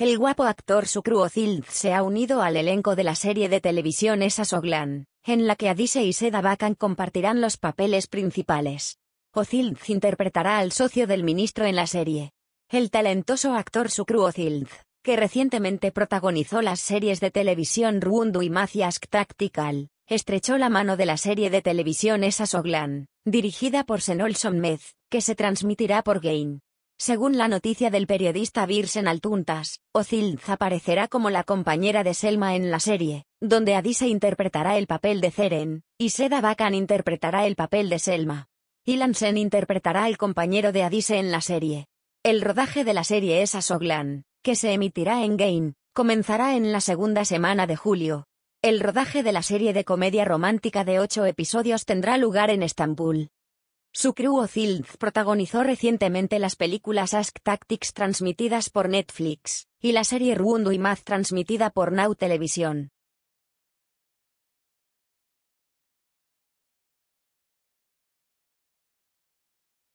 El guapo actor Sukru Ozild se ha unido al elenco de la serie de televisión Esa en la que Adise y Seda Bakan compartirán los papeles principales. Ozild interpretará al socio del ministro en la serie. El talentoso actor Sukru Ozild, que recientemente protagonizó las series de televisión Ruundu y Maciask Tactical, estrechó la mano de la serie de televisión Esa Soglan, dirigida por Senol Sonmez, que se transmitirá por Gain. Según la noticia del periodista Birsen Altuntas, Ozilz aparecerá como la compañera de Selma en la serie, donde Adise interpretará el papel de Ceren, y Seda Bakan interpretará el papel de Selma. Ilansen interpretará el compañero de Adise en la serie. El rodaje de la serie es a que se emitirá en Game, comenzará en la segunda semana de julio. El rodaje de la serie de comedia romántica de ocho episodios tendrá lugar en Estambul. Su crew Ozilz protagonizó recientemente las películas Ask Tactics transmitidas por Netflix, y la serie Rundu y Math transmitida por Now Television.